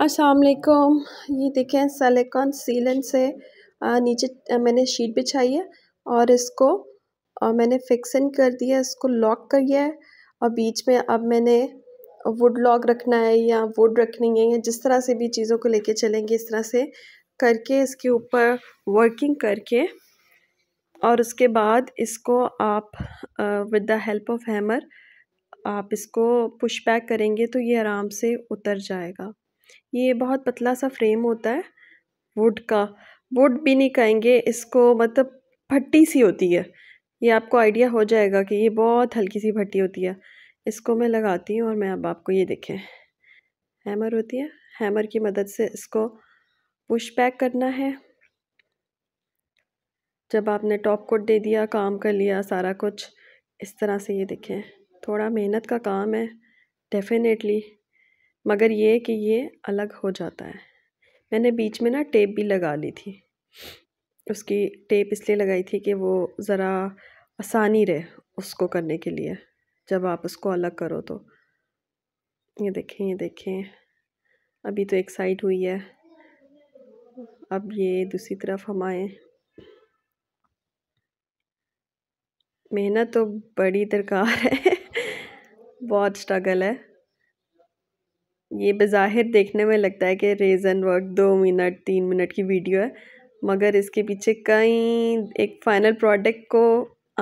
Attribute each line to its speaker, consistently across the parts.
Speaker 1: असलकम ये देखें सेलेकॉन सीलन से नीचे मैंने शीट बिछाई है और इसको और मैंने फिक्सन कर दिया इसको लॉक कर दिया है और बीच में अब मैंने वुड लॉक रखना है या वुड रखनी है या जिस तरह से भी चीज़ों को लेके चलेंगे इस तरह से करके इसके ऊपर वर्किंग करके और उसके बाद इसको आप with the help of hammer आप इसको पुश बैक करेंगे तो ये आराम से उतर जाएगा ये बहुत पतला सा फ्रेम होता है वुड का वुड भी नहीं कहेंगे इसको मतलब भट्टी सी होती है ये आपको आइडिया हो जाएगा कि ये बहुत हल्की सी भट्टी होती है इसको मैं लगाती हूँ और मैं अब आपको ये देखें हैमर होती है हैमर की मदद से इसको पुश पैक करना है जब आपने टॉप कोट दे दिया काम कर लिया सारा कुछ इस तरह से ये देखें थोड़ा मेहनत का काम है डेफिनेटली मगर ये कि ये अलग हो जाता है मैंने बीच में ना टेप भी लगा ली थी उसकी टेप इसलिए लगाई थी कि वो ज़रा आसानी रहे उसको करने के लिए जब आप उसको अलग करो तो ये देखें ये देखें अभी तो एक साइड हुई है अब ये दूसरी तरफ हम आए मेहनत तो बड़ी दरकार है बहुत स्ट्रगल है ये बज़ाहिर देखने में लगता है कि रेज़न वर्क दो मिनट तीन मिनट की वीडियो है मगर इसके पीछे कई एक फ़ाइनल प्रोडक्ट को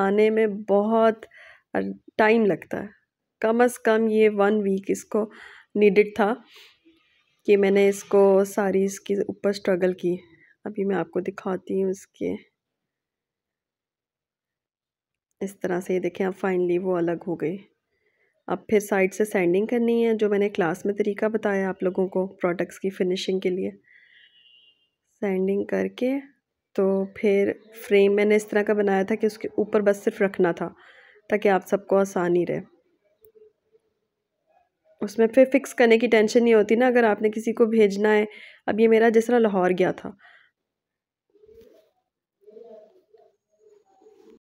Speaker 1: आने में बहुत टाइम लगता है कम अज़ कम ये वन वीक इसको नीडेड था कि मैंने इसको सारी इसके ऊपर स्ट्रगल की अभी मैं आपको दिखाती हूँ इसके इस तरह से ये देखें आप फाइनली वो अलग हो गई अब फिर साइड से सैंडिंग करनी है जो मैंने क्लास में तरीका बताया आप लोगों को प्रोडक्ट्स की फिनिशिंग के लिए सैंडिंग करके तो फिर फ्रेम मैंने इस तरह का बनाया था कि उसके ऊपर बस सिर्फ रखना था ताकि आप सबको आसानी रहे उसमें फिर फिक्स करने की टेंशन नहीं होती ना अगर आपने किसी को भेजना है अब ये मेरा जिस तरह लाहौर गया था